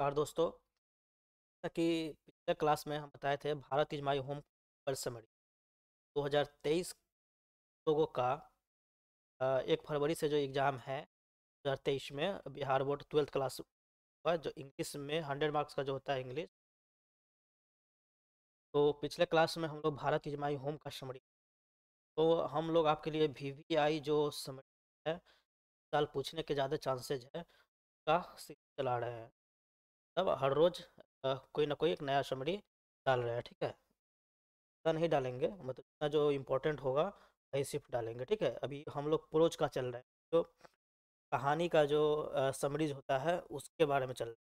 नमस्कार दोस्तों जैसा कि पिछले क्लास में हम बताए थे भारत इज माई होम पर समरी 2023 लोगों का एक फरवरी से जो एग्ज़ाम है 2023 में बिहार बोर्ड ट्वेल्थ क्लास का जो इंग्लिश में हंड्रेड मार्क्स का जो होता है इंग्लिश तो पिछले क्लास में हम लोग भारत इज माई होम का समरी तो हम लोग आपके लिए वी वी आई जो समरी है साल पूछने के ज़्यादा चांसेज है उसका चला रहे हैं मतलब हर रोज़ कोई ना कोई एक नया समरी डाल रहे हैं ठीक है इतना नहीं डालेंगे मतलब इतना जो इम्पोर्टेंट होगा वही सिर्फ डालेंगे ठीक है अभी हम लोग प्रोज का चल रहे हैं जो कहानी का जो समरीज होता है उसके बारे में चल रहा है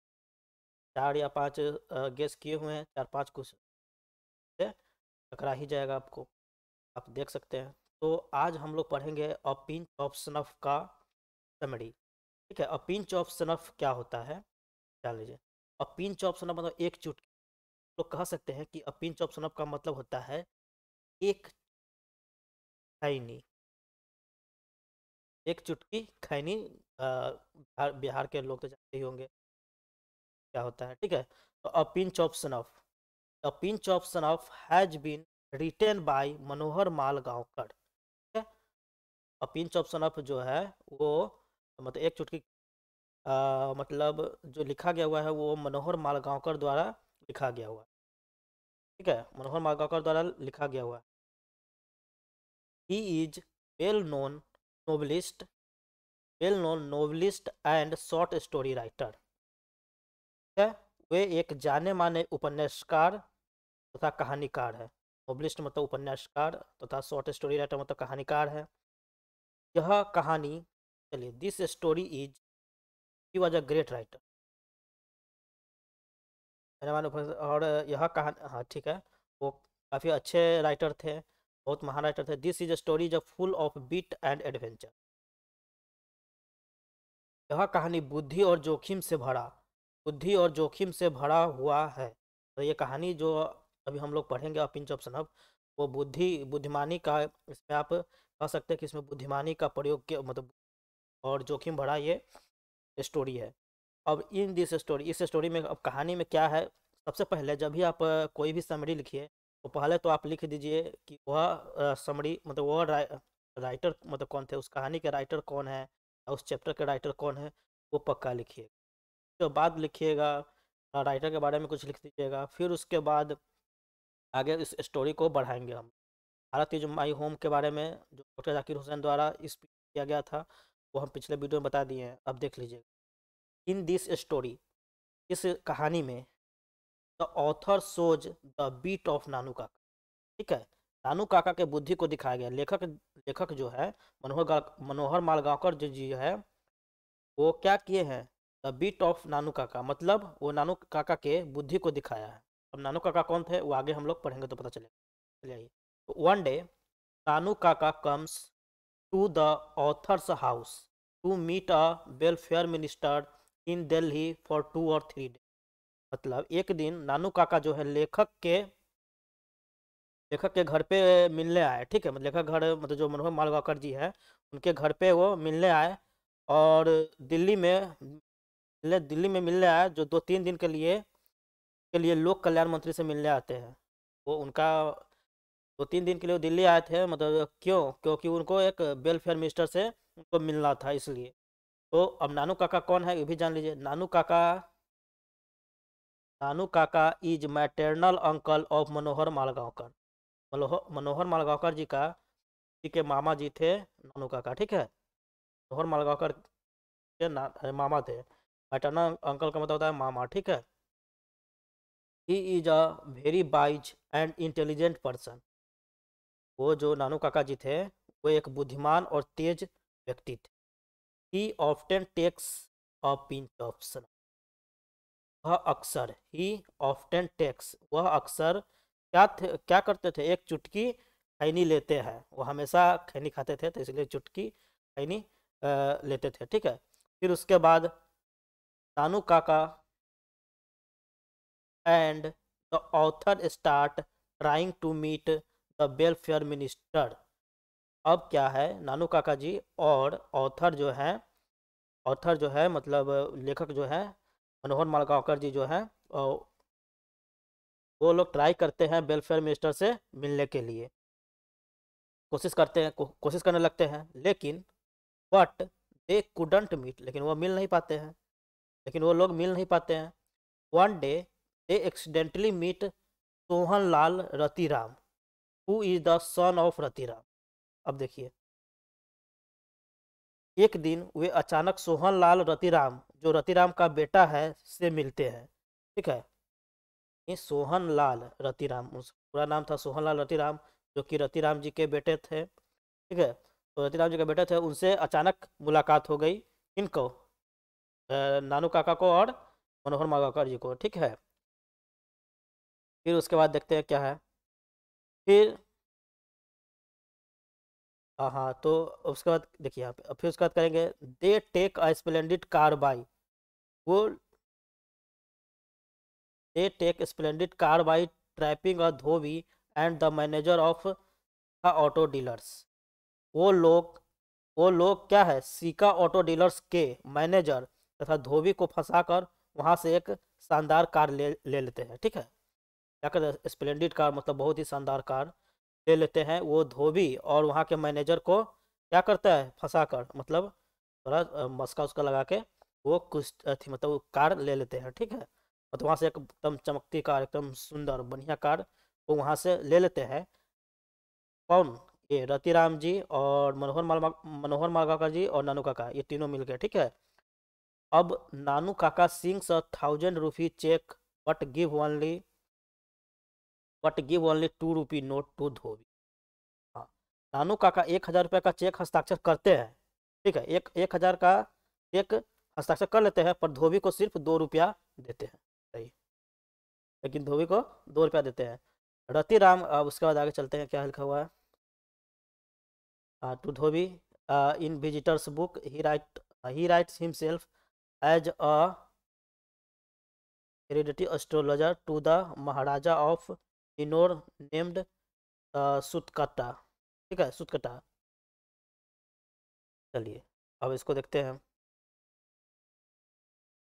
चार या पाँच गेस किए हुए हैं चार पाँच कुछ टकरा ही जाएगा आपको आप देख सकते हैं तो आज हम लोग पढ़ेंगे अपिंच ऑफ सनफ का समरी ठीक है अपिंच ऑफ सनफ क्या होता है जान लीजिए अ पिंच ऑफ सनप मतलब एक चुट तो कह सकते हैं कि अ पिंच ऑफ सनप का मतलब होता है एक खैनी एक चुटकी खैनी बिहार के लोग तो जानते ही होंगे क्या होता है ठीक है तो a pinch of snuff the pinch of snuff has been written by Manohar Malgaonkar ठीक है अ ऑफ सनफ जो है वो मतलब एक चुटकी आ, मतलब जो लिखा गया हुआ है वो मनोहर मालगांवकर द्वारा लिखा गया हुआ है ठीक है मनोहर मालगांवकर द्वारा लिखा गया हुआ है he is well known novelist well known novelist and short story writer ठीक है वे एक जाने माने उपन्यासकार तथा तो कहानीकार है नोवलिस्ट मतलब उपन्यासकार तथा तो शॉर्ट स्टोरी राइटर मतलब कहानीकार है यह कहानी चलिए this story is he was a great writer मेरा मानो और यह कहानी हाँ ठीक है वो काफ़ी अच्छे राइटर थे बहुत महान राइटर थे this is a story is full of wit and adventure यह कहानी बुद्धि और जोखिम से भरा बुद्धि और जोखिम से भरा हुआ है तो ये कहानी जो अभी हम लोग पढ़ेंगे अ पिंच ऑफ सनब वो बुद्धि बुद्धिमानी का इसमें आप कह सकते हैं कि इसमें बुद्धिमानी का प्रयोग मतलब और जोखिम भरा ये स्टोरी है अब इन दिस स्टोरी इस स्टोरी में अब कहानी में क्या है सबसे पहले जब भी आप कोई भी समरी लिखिए तो पहले तो आप लिख दीजिए कि वह समरी मतलब वह रा, राइटर मतलब कौन थे उस कहानी के राइटर कौन है उस चैप्टर के राइटर कौन है वो पक्का लिखिएगा तो बाद लिखिएगा राइटर के बारे में कुछ लिख दीजिएगा फिर उसके बाद आगे इस स्टोरी को बढ़ाएंगे हम भारत जो माई होम के बारे में जो डॉक्टर जाकिर हुसैन द्वारा स्पीच किया गया था वो हम पिछले वीडियो में बता दिए हैं अब देख लीजिएगा इन दिस स्टोरी इस कहानी में the author shows the wit of Nanu Kaka ठीक है नानू काका के बुद्धि को दिखाया गया लेखक लेखक जो है मनोहर मनोहर मालगांवकर जो जी है वो क्या किए हैं द बीट ऑफ नानू काका मतलब वो नानू काका के बुद्धि को दिखाया है अब नानू काका कौन थे वो आगे हम लोग पढ़ेंगे तो पता चलेगा चलिए तो one day Nanu Kaka comes to the author's house to meet a welfare minister in Delhi for two or three days. मतलब एक दिन नानू काका जो है लेखक के लेखक के घर पे मिलने आए ठीक है मतलब लेखक घर मतलब जो मनोहर मालवाकर जी हैं उनके घर पे वो मिलने आए और दिल्ली में दिल्ली में मिलने आए जो दो तीन दिन के लिए के लिए लोक कल्याण मंत्री से मिलने आते हैं वो उनका दो तो तीन दिन के लिए दिल्ली आए थे मतलब क्यों क्योंकि उनको एक वेलफेयर मिनिस्टर से उनको मिलना था इसलिए तो अब नानू काका कौन है ये भी जान लीजिए नानू Kaka Nanu Kaka is maternal uncle of Manohar Malgaonkar Manohar Malgaonkar ji का जी के मामा जी थे नानू काका ठीक है मनोहर मालगांवकर के ना मामा थे मैटर्नल अंकल का मतलब होता है मामा ठीक है he is a very wise and intelligent person वो जो नानू काका जी थे वो एक बुद्धिमान और तेज व्यक्ति थे he often takes a pinch of snuff वह अक्सर ही ऑफ्टन टेक्स वह अक्सर क्या थे क्या करते थे एक चुटकी खैनी लेते हैं वो हमेशा खैनी खाते थे तो इसलिए चुटकी खैनी लेते थे ठीक है फिर उसके बाद Nanu Kaka and the author start trying to meet the welfare minister अब क्या है नानू काका जी और ऑथर जो है ऑथर जो है मतलब लेखक जो है मनोहर मालकावकर जी जो है वो लोग ट्राई करते हैं वेलफेयर मिनिस्टर से मिलने के लिए कोशिश करते हैं को, कोशिश करने लगते हैं लेकिन बट दे कुडंट मीट लेकिन वो मिल नहीं पाते हैं लेकिन वो लोग मिल नहीं पाते हैं one day they accidentally meet Sohan Lal Ratiram who is the son of Ratiram अब देखिए एक दिन वे अचानक सोहन लाल रतिराम जो रतिराम का बेटा है से मिलते हैं ठीक है ये सोहन लाल रतिराम पूरा नाम था सोहन लाल रतिराम जो कि रतिराम जी के बेटे थे ठीक है तो रतिराम जी के बेटे थे उनसे अचानक मुलाकात हो गई इनको नानू काका को और मनोहर मागाकर जी को ठीक है फिर उसके बाद देखते हैं क्या है फिर हाँ हाँ तो उसके बाद देखिए यहाँ पे फिर उसके बाद करेंगे they take a splendid car by वो they take splendid car by trapping a dhobi and the manager of the auto dealers वो लोग वो लोग क्या है सीका ऑटो डीलर्स के मैनेजर तथा धोबी को फंसाकर वहाँ से एक शानदार कार ले ले लेते हैं ठीक है जाकर स्प्लेंडेड कार मतलब बहुत ही शानदार कार ले लेते हैं वो धोबी और वहाँ के मैनेजर को क्या करता है फंसा कर मतलब थोड़ा मस्का उसका लगा के वो कुछ थी मतलब कार ले लेते हैं ठीक है मतलब वहाँ से एकदम चमकती कार एकदम सुंदर बढ़िया कार वो वहाँ से ले लेते हैं कौन ये रतिराम जी और मनोहर मालवा मनोहर मालवाकर जी और नानू काका ये तीनों मिल गए ठीक है अब Nanu Kaka signs a thousand rupee cheque but give only but give only two rupee note to dhobi हाँ नानू काका एक हज़ार रुपये का चेक हस्ताक्षर करते हैं ठीक है एक एक हज़ार का चेक हस्ताक्षर कर लेते हैं पर धोबी को सिर्फ दो रुपया देते हैं सही लेकिन धोबी को दो रुपया देते हैं रति राम अब उसके बाद आगे चलते हैं क्या लिखा हुआ है to dhobi in visitors book he write he writes himself as a astrologer to the Maharaja of Indore named Sutkata ठीक है सुतकटा चलिए अब इसको देखते हैं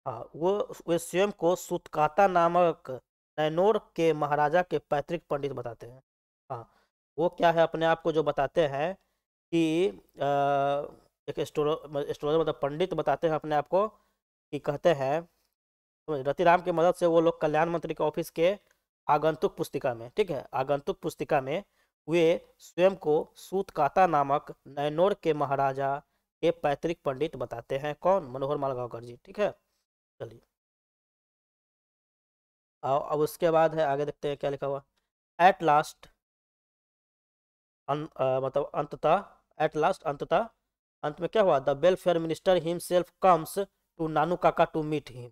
हाँ वो वे स्वयं को सुतकाता नामक नैनोर के महाराजा के पैतृक पंडित बताते हैं हाँ वो क्या है अपने आप को जो बताते हैं कि आ, एक एस्ट्रोलॉजर मतलब पंडित बताते हैं अपने आप को कि कहते हैं रतिराम की मदद से वो लोग कल्याण मंत्री के ऑफिस के आगंतुक पुस्तिका में ठीक है आगंतुक पुस्तिका में वे स्वयं को सूतकाता नामक नैनोर के महाराजा के पैतृक पंडित बताते हैं कौन मनोहर मालगांवकर जी ठीक है चलिए अब उसके बाद है आगे देखते हैं क्या लिखा हुआ एट लास्ट अं, मतलब अंततः एट लास्ट अंततः अंत में क्या हुआ the welfare minister himself comes to Nanu Kaka to meet him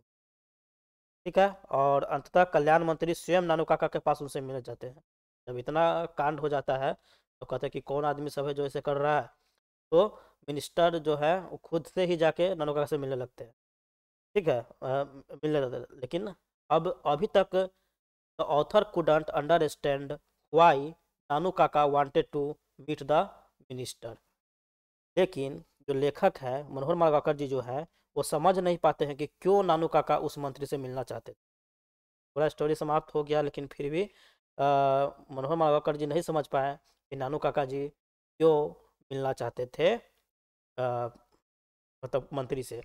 ठीक है और अंततः कल्याण मंत्री स्वयं नानू काका के पास उनसे मिलने जाते हैं जब इतना कांड हो जाता है तो कहते हैं कि कौन आदमी सब है जो ऐसे कर रहा है तो मिनिस्टर जो है वो खुद से ही जाके नानू काका से मिलने लगते हैं ठीक है आ, मिलने लगते लेकिन अब अभी तक the author couldn't understand why Nanu Kaka wanted to meet the minister लेकिन जो लेखक है मनोहर मालगाकर जी जो है वो समझ नहीं पाते हैं कि क्यों नानू काका उस मंत्री से मिलना चाहते थे पूरा स्टोरी समाप्त हो गया लेकिन फिर भी मनोहर मावाकर जी नहीं समझ पाए कि नानू काका जी क्यों मिलना चाहते थे आ, मतलब मंत्री से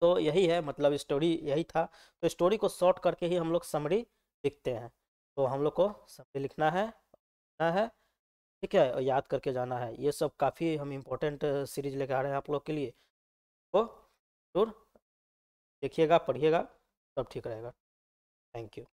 तो यही है मतलब स्टोरी यही था तो स्टोरी को शॉर्ट करके ही हम लोग समरी लिखते हैं तो हम लोग को समरी लिखना है लिखना है ठीक है और याद करके जाना है ये सब काफ़ी हम इम्पोर्टेंट सीरीज लेकर आ रहे हैं आप लोग के लिए तो जरूर देखिएगा पढ़िएगा सब ठीक रहेगा थैंक यू